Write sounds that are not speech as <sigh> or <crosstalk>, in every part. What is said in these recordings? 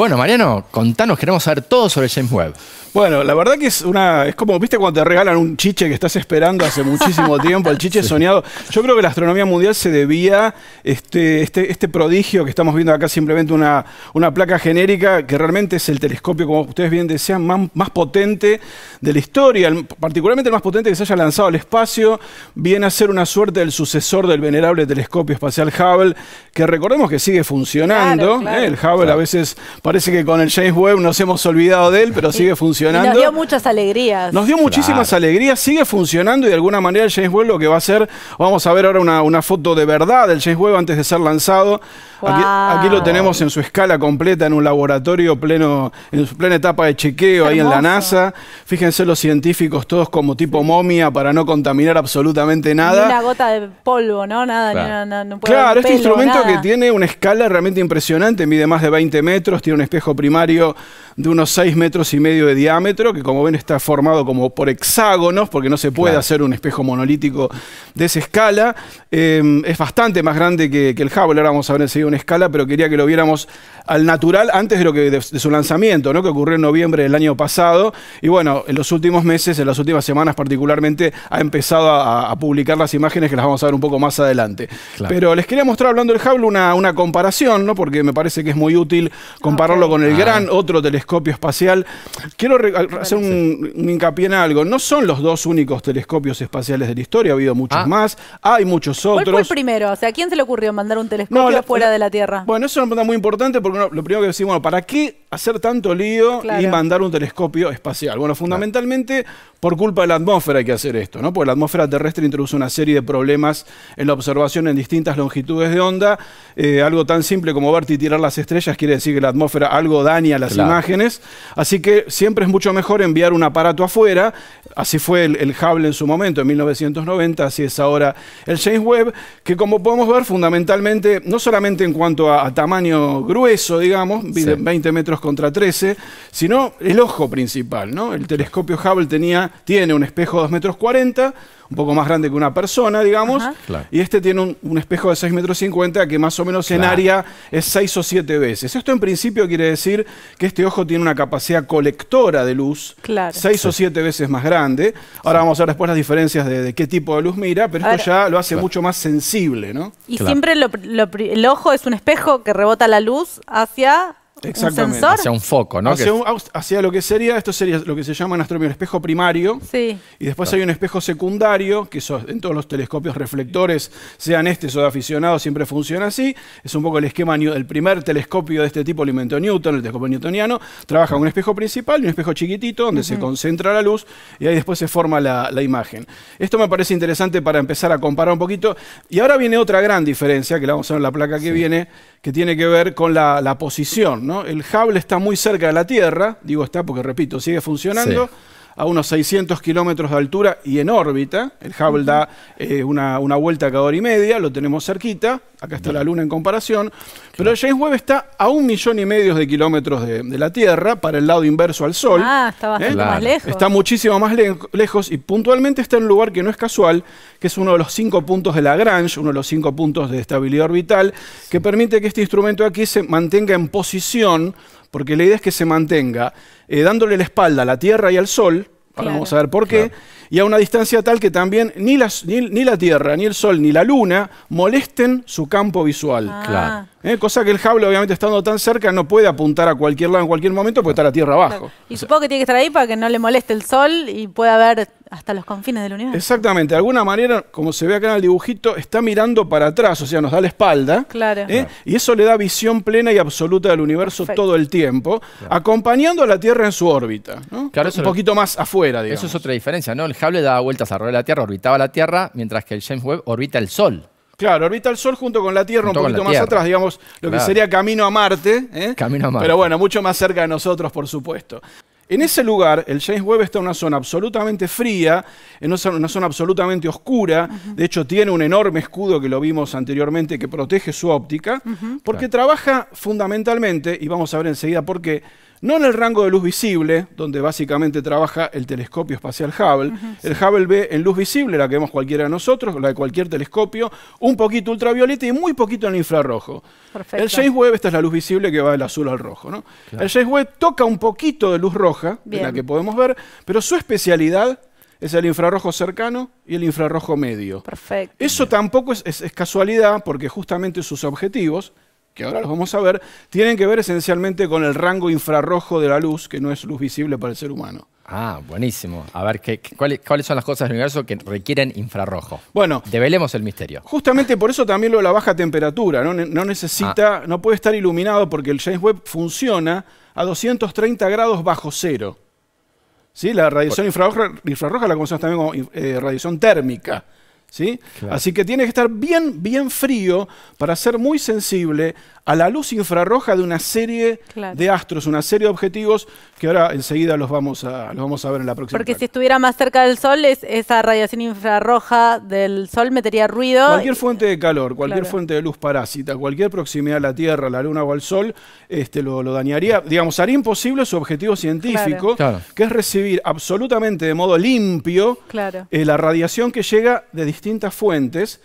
Bueno, Mariano, contanos, queremos saber todo sobre James Webb. Bueno, la verdad que es una. Es como, viste, cuando te regalan un chiche que estás esperando hace muchísimo <laughs> tiempo, el chiche soñado. Yo creo que la astronomía mundial se debía este, este, este prodigio que estamos viendo acá, simplemente una, una placa genérica que realmente es el telescopio, como ustedes bien decían, más, potente de la historia, particularmente el más potente que se haya lanzado al espacio. Viene a ser una suerte del sucesor del venerable telescopio espacial Hubble, que recordemos que sigue funcionando. ¿eh? El Hubble a veces parece que con el James Webb nos hemos olvidado de él, pero sigue funcionando nos dio muchas alegrías. Nos dio muchísimas alegrías, sigue funcionando y de alguna manera el James Webb lo que va a hacer, vamos a ver ahora una, foto de verdad del James Webb antes de ser lanzado. Aquí, lo tenemos en su escala completa, en un laboratorio pleno, en su plena etapa de chequeo, ahí en la NASA. Fíjense los científicos todos como tipo momia para no contaminar absolutamente nada. Ni una gota de polvo, ¿no? Nada, claro. este instrumento que tiene una escala realmente impresionante, mide más de 20 metros, tiene un espejo primario de unos 6 metros y medio de diámetro que como ven está formado como por hexágonos, porque no se puede hacer un espejo monolítico de esa escala. Eh, es bastante más grande que, el Hubble, ahora vamos a ver enseguida una escala, pero quería que lo viéramos al natural antes de, su lanzamiento, ¿no? que ocurrió en noviembre del año pasado. Y bueno, en los últimos meses, en las últimas semanas particularmente, ha empezado a, publicar las imágenes que las vamos a ver un poco más adelante. Pero les quería mostrar, hablando del Hubble, una, una comparación, ¿no? porque me parece que es muy útil compararlo con el ah. gran otro telescopio espacial. Quiero hacer un, hincapié en algo. No son los dos únicos telescopios espaciales de la historia, ha habido muchos ah. más, hay muchos otros. ¿Cuál fue el primero? sea, ¿a quién se le ocurrió mandar un telescopio fuera de la Tierra? Bueno, eso es una pregunta muy importante porque lo primero que decimos, bueno, ¿para qué hacer tanto lío y mandar un telescopio espacial? Bueno, fundamentalmente por culpa de la atmósfera hay que hacer esto, ¿no? Porque la atmósfera terrestre introduce una serie de problemas en la observación en distintas longitudes de onda. Eh, algo tan simple como verte y tirar las estrellas quiere decir que la atmósfera algo daña las imágenes. Así que siempre es mucho mejor enviar un aparato afuera, así fue el, Hubble en su momento, en 1990, así es ahora el James Webb, que como podemos ver fundamentalmente, no solamente en cuanto a, tamaño grueso, digamos, 20 metros contra 13, sino el ojo principal, ¿no? El telescopio Hubble tenía, tiene un espejo de 2 metros 40, un poco más grande que una persona, digamos. Y este tiene un, espejo de 6 metros 50 que más o menos en área es 6 o 7 veces. Esto en principio quiere decir que este ojo tiene una capacidad colectora de luz 6 o 7 veces más grande. Ahora vamos a ver después las diferencias de, qué tipo de luz mira, pero esto ya lo hace mucho más sensible, ¿no? Y siempre el ojo es un espejo que rebota la luz hacia Exactamente. Hacia un foco, ¿no? Hacia, lo que sería, esto sería lo que se llama en astronomía un espejo primario. Sí. Y después hay un espejo secundario, que en todos los telescopios reflectores, sean estos o de aficionados, siempre funciona así. Es un poco el esquema, el primer telescopio de este tipo lo inventó Newton, el telescopio newtoniano. Trabaja un espejo principal y un espejo chiquitito, donde se concentra la luz y ahí después se forma la, imagen. Esto me parece interesante para empezar a comparar un poquito. Y ahora viene otra gran diferencia, que la vamos a ver en la placa que viene que tiene que ver con la, posición. ¿no? El Hubble está muy cerca de la Tierra, digo está porque repito, sigue funcionando a unos 600 kilómetros de altura y en órbita. El Hubble da eh, una, una, vuelta cada hora y media, lo tenemos cerquita, acá está la Luna en comparación, pero James Webb está a un millón y medio de kilómetros de, la Tierra, para el lado inverso al Sol. Ah, está bastante ¿eh? más lejos. Está muchísimo más lejos y puntualmente está en un lugar que no es casual, que es uno de los cinco puntos de Lagrange, uno de los cinco puntos de estabilidad orbital, que permite que este instrumento aquí se mantenga en posición porque la idea es que se mantenga eh, dándole la espalda a la Tierra y al Sol, vamos a ver por qué, y a una distancia tal que también ni, la Tierra, ni el Sol, ni la Luna molesten su campo visual. Ah. Claro. Eh, cosa que el Jablo obviamente, estando tan cerca, no puede apuntar a cualquier lado en cualquier momento porque está la Tierra abajo. Y supongo que tiene que estar ahí para que no le moleste el Sol y pueda ver hasta los confines del universo. Exactamente, de alguna manera, como se ve acá en el dibujito, está mirando para atrás, o sea, nos da la espalda. Claro. ¿eh? Y eso le da visión plena y absoluta del universo todo el tiempo, acompañando a la Tierra en su órbita. ¿no? Un poquito más afuera, digamos. Eso es otra diferencia, ¿no? El Hubble daba vueltas alrededor de la Tierra, orbitaba la Tierra, mientras que el James Webb orbita el Sol. Claro, orbita el Sol junto con la Tierra un poquito más atrás, digamos, lo que sería camino a Marte. ¿eh? Camino a Marte. Pero bueno, mucho más cerca de nosotros, por supuesto. En ese lugar, el James Webb está en una zona absolutamente fría, en una zona absolutamente oscura, de hecho tiene un enorme escudo que lo vimos anteriormente que protege su óptica, porque trabaja fundamentalmente, y vamos a ver enseguida por qué, no en el rango de luz visible, donde básicamente trabaja el telescopio espacial Hubble. el Hubble ve en luz visible, la que vemos cualquiera de nosotros, la de cualquier telescopio, un poquito ultravioleta y muy poquito en el infrarrojo. El James Webb, esta es la luz visible que va del azul al rojo. ¿no? El James Webb toca un poquito de luz roja, la que podemos ver, pero su especialidad es el infrarrojo cercano y el infrarrojo medio. Perfecto. Eso tampoco es casualidad, porque justamente sus objetivos ahora los vamos a ver, tienen que ver esencialmente con el rango infrarrojo de la luz, que no es luz visible para el ser humano. Ah, buenísimo. A ver, ¿qué, cuáles, son las cosas del universo que requieren infrarrojo? Bueno. Develemos el misterio. Justamente por eso también lo de la baja temperatura. No, necesita, ah. no puede estar iluminado porque el James Webb funciona a 230 grados bajo cero. ¿Sí? La radiación infrarroja, infrarroja, la conocemos también como eh, radiación térmica. Así que tiene que estar bien, bien frío para ser muy sensible a la luz infrarroja de una serie de astros, una serie de objetivos que ahora enseguida los vamos a, los vamos a ver en la próxima. Porque si estuviera más cerca del sol, esa radiación infrarroja del sol metería ruido. Cualquier fuente de calor, cualquier fuente de luz parásita, cualquier proximidad a la Tierra, a la Luna o al Sol, este, lo, dañaría. Digamos, haría imposible su objetivo científico, que es recibir absolutamente de modo limpio eh, la radiación que llega de distintos distintas fuentes,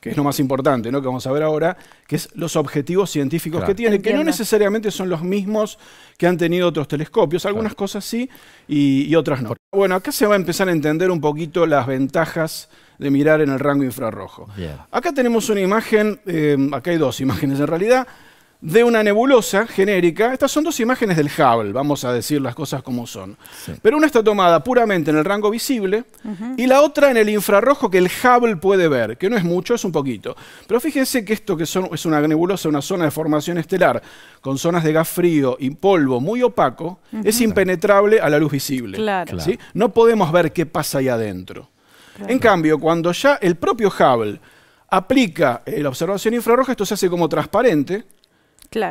que es lo más importante, ¿no? que vamos a ver ahora, que es los objetivos científicos que tiene, que no necesariamente son los mismos que han tenido otros telescopios, algunas cosas sí y, otras no. Bueno, acá se va a empezar a entender un poquito las ventajas de mirar en el rango infrarrojo. Acá tenemos una imagen, eh, acá hay dos imágenes en realidad, de una nebulosa genérica. Estas son dos imágenes del Hubble, vamos a decir las cosas como son. Pero una está tomada puramente en el rango visible y la otra en el infrarrojo que el Hubble puede ver, que no es mucho, es un poquito. Pero fíjense que esto que es una nebulosa, una zona de formación estelar, con zonas de gas frío y polvo muy opaco, es impenetrable a la luz visible. Claro. ¿sí? No podemos ver qué pasa ahí adentro. En cambio, cuando ya el propio Hubble aplica eh, la observación infrarroja, esto se hace como transparente,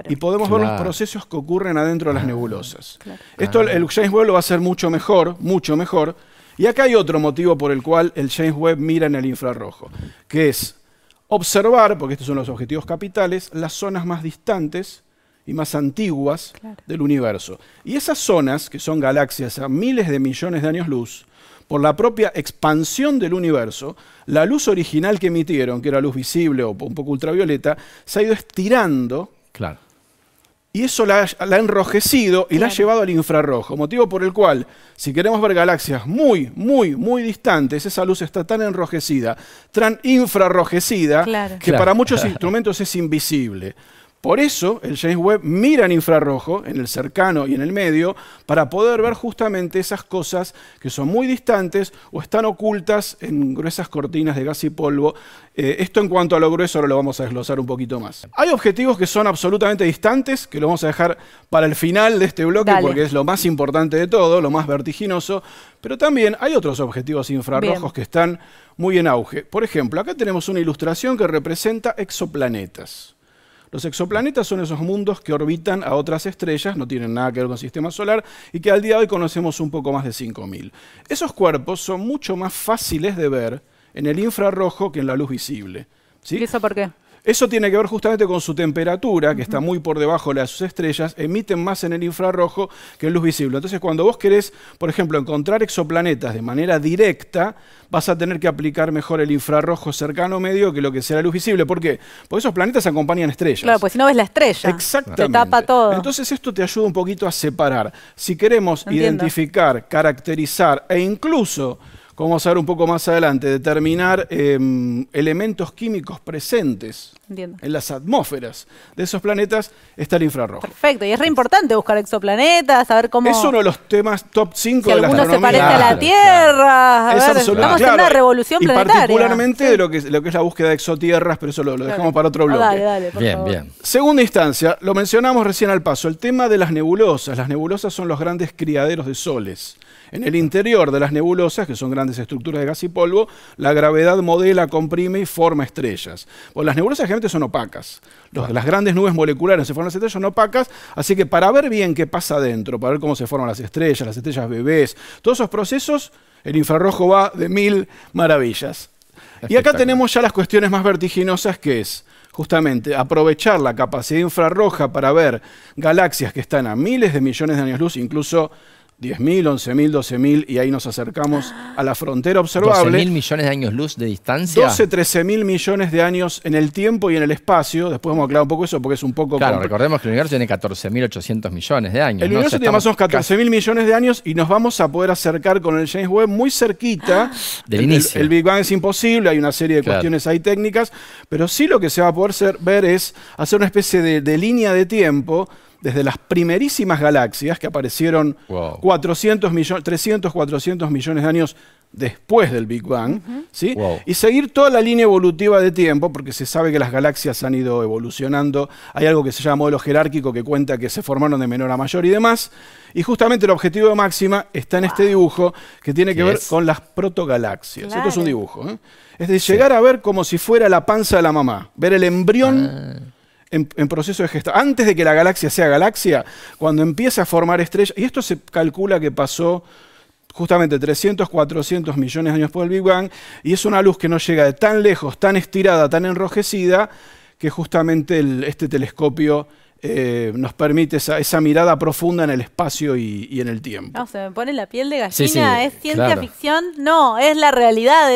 y podemos ver los procesos que ocurren adentro de las nebulosas. Esto el James Webb lo va a hacer mucho mejor, mucho mejor. Y acá hay otro motivo por el cual el James Webb mira en el infrarrojo, que es observar, porque estos son los objetivos capitales, las zonas más distantes y más antiguas del universo. Y esas zonas, que son galaxias a miles de millones de años luz, por la propia expansión del universo, la luz original que emitieron, que era luz visible o un poco ultravioleta, se ha ido estirando Claro. Y eso la, ha enrojecido y la ha llevado al infrarrojo, motivo por el cual, si queremos ver galaxias muy, muy, muy distantes, esa luz está tan enrojecida, tan infrarrojecida, que para muchos <laughs> instrumentos es invisible. Por eso el James Webb mira en infrarrojo, en el cercano y en el medio, para poder ver justamente esas cosas que son muy distantes o están ocultas en gruesas cortinas de gas y polvo. Eh, esto en cuanto a lo grueso ahora lo vamos a desglosar un poquito más. Hay objetivos que son absolutamente distantes, que lo vamos a dejar para el final de este bloque porque es lo más importante de todo, lo más vertiginoso, pero también hay otros objetivos infrarrojos que están muy en auge. Por ejemplo, acá tenemos una ilustración que representa exoplanetas. Los exoplanetas son esos mundos que orbitan a otras estrellas, no tienen nada que ver con el sistema solar, y que al día de hoy conocemos un poco más de 5.000. Esos cuerpos son mucho más fáciles de ver en el infrarrojo que en la luz visible. ¿Y eso por qué? Eso tiene que ver justamente con su temperatura, que está muy por debajo de las estrellas, emiten más en el infrarrojo que en luz visible. Entonces, cuando vos querés, por ejemplo, encontrar exoplanetas de manera directa, vas a tener que aplicar mejor el infrarrojo cercano medio que lo que será luz visible. ¿Por qué? Porque esos planetas acompañan estrellas. Claro, pues si no ves la estrella. Exactamente. Te tapa todo. Entonces, esto te ayuda un poquito a separar. Si queremos identificar, caracterizar e incluso como vamos a ver un poco más adelante, determinar em, elementos químicos presentes en las atmósferas de esos planetas, está el infrarrojo. Perfecto, y es re importante buscar exoplanetas, saber cómo... Es uno de los temas top 5 de la astronomía. se parece a la Tierra, a estamos en una revolución y particularmente de lo que, lo que es la búsqueda de exotierras, pero eso lo, dejamos para otro bloque. Dale, dale, por bien, bien. Segunda instancia, lo mencionamos recién al paso, el tema de las nebulosas. Las nebulosas son los grandes criaderos de soles. En el interior de las nebulosas, que son grandes estructuras de gas y polvo, la gravedad modela, comprime y forma estrellas. las nebulosas generalmente son opacas. las grandes nubes moleculares se forman las estrellas son opacas, así que para ver bien qué pasa adentro, para ver cómo se forman las estrellas, las estrellas bebés, todos esos procesos, el infrarrojo va de mil maravillas. Y acá tenemos ya las cuestiones más vertiginosas que es justamente aprovechar la capacidad infrarroja para ver galaxias que están a miles de millones de años luz, incluso 10.000, 11.000, 12.000 y ahí nos acercamos a la frontera observable. 12.000 millones de años luz de distancia. 12, 13.000 millones de años en el tiempo y en el espacio. Después vamos a aclarar un poco eso porque es un poco... Claro, recordemos que el universo tiene 14.800 millones de años. El universo tiene más o menos 14.000 millones de años y nos vamos a poder acercar con el James Webb muy cerquita. Ah, del el, inicio. El, Big Bang es imposible, hay una serie de cuestiones ahí técnicas, pero sí lo que se va a poder ver es hacer una especie de línea de tiempo desde las primerísimas galaxias que aparecieron 300, 400 millones de años después del Big Bang, ¿sí? y seguir toda la línea evolutiva de tiempo, porque se sabe que las galaxias han ido evolucionando, hay algo que se llama modelo jerárquico que cuenta que se formaron de menor a mayor y demás, y justamente el objetivo de Máxima está en este dibujo que tiene que ver con las protogalaxias. Esto es un dibujo. ¿eh? Es de llegar a ver como si fuera la panza de la mamá, ver el embrión ah en, proceso de gestación, antes de que la galaxia sea galaxia, cuando empieza a formar estrellas, y esto se calcula que pasó justamente 300, 400 millones de años por el Big Bang, y es una luz que no llega de tan lejos, tan estirada, tan enrojecida, que justamente este telescopio eh, nos permite esa, mirada profunda en el espacio y, en el tiempo. No, se me pone la piel de gallina, es ciencia ficción, no, es la realidad,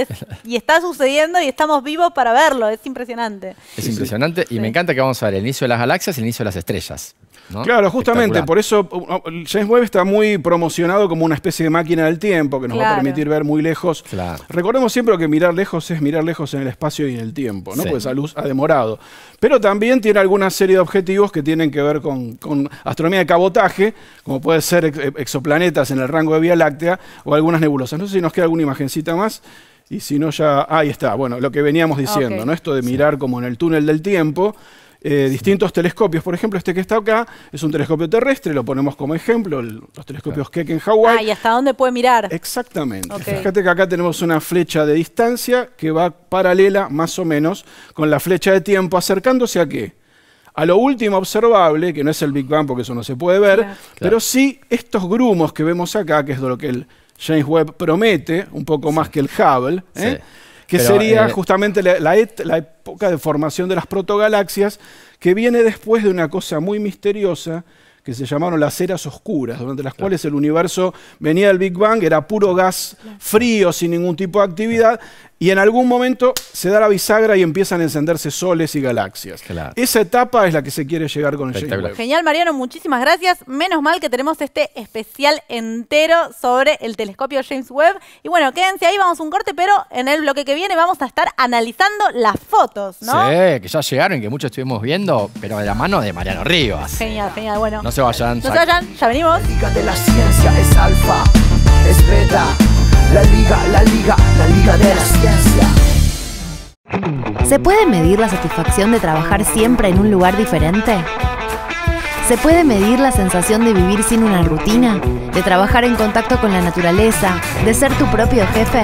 y está sucediendo y estamos vivos para verlo, es impresionante. Es impresionante y me encanta que vamos a ver el inicio de las galaxias y el inicio de las estrellas. Claro, justamente, por eso uh, uh, James Webb está muy promocionado como una especie de máquina del tiempo que nos va a permitir ver muy lejos. Recordemos siempre que mirar lejos es mirar lejos en el espacio y en el tiempo, ¿no? pues Porque esa luz ha demorado. Pero también tiene alguna serie de objetivos que tienen que ver con, astronomía de cabotaje, como puede ser eh, exoplanetas en el rango de Vía Láctea o algunas nebulosas. No sé si nos queda alguna imagencita más. Y si no, ya. Ahí está. Bueno, lo que veníamos diciendo, ¿no? Esto de mirar como en el túnel del tiempo. Eh, distintos telescopios. Por ejemplo, este que está acá es un telescopio terrestre, lo ponemos como ejemplo, los telescopios Keck en Hawái. Ah, ¿y hasta dónde puede mirar? Exactamente. Fíjate que acá tenemos una flecha de distancia que va paralela, más o menos, con la flecha de tiempo, acercándose a qué? a lo último observable, que no es el Big Bang porque eso no se puede ver, pero sí estos grumos que vemos acá, que es de lo que el James Webb promete, un poco más que el Hubble, ¿eh? Que sería eh, justamente la, época de formación de las protogalaxias, que viene después de una cosa muy misteriosa que se llamaron las eras oscuras, durante las cuales el universo venía del Big Bang, era puro gas frío, sin ningún tipo de actividad, y en algún momento se da la bisagra y empiezan a encenderse soles y galaxias. Esa etapa es la que se quiere llegar con James Webb. Genial, Mariano, muchísimas gracias. Menos mal que tenemos este especial entero sobre el telescopio James Webb. Y bueno, quédense ahí, vamos a un corte, pero en el bloque que viene vamos a estar analizando las fotos, ¿no? Sí, que ya llegaron y que muchos estuvimos viendo, pero de la mano de Mariano Rivas. Genial, genial, bueno. No se vayan. No se vayan, ya venimos. La la ciencia es alfa, es beta. La liga, la liga, la liga de la ciencia. ¿Se puede medir la satisfacción de trabajar siempre en un lugar diferente? ¿Se puede medir la sensación de vivir sin una rutina? ¿De trabajar en contacto con la naturaleza? ¿De ser tu propio jefe?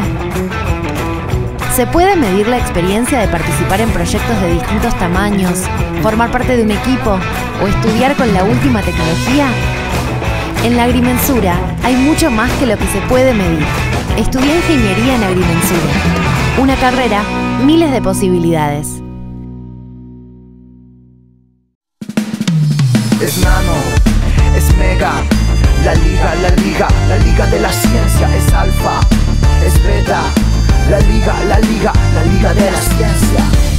Se puede medir la experiencia de participar en proyectos de distintos tamaños, formar parte de un equipo o estudiar con la última tecnología. En la agrimensura hay mucho más que lo que se puede medir. Estudié ingeniería en agrimensura. Una carrera, miles de posibilidades. Es nano, es mega, la liga, la liga, la liga de la ciencia es alfa, es beta, la liga, la liga, la liga de la ciencia.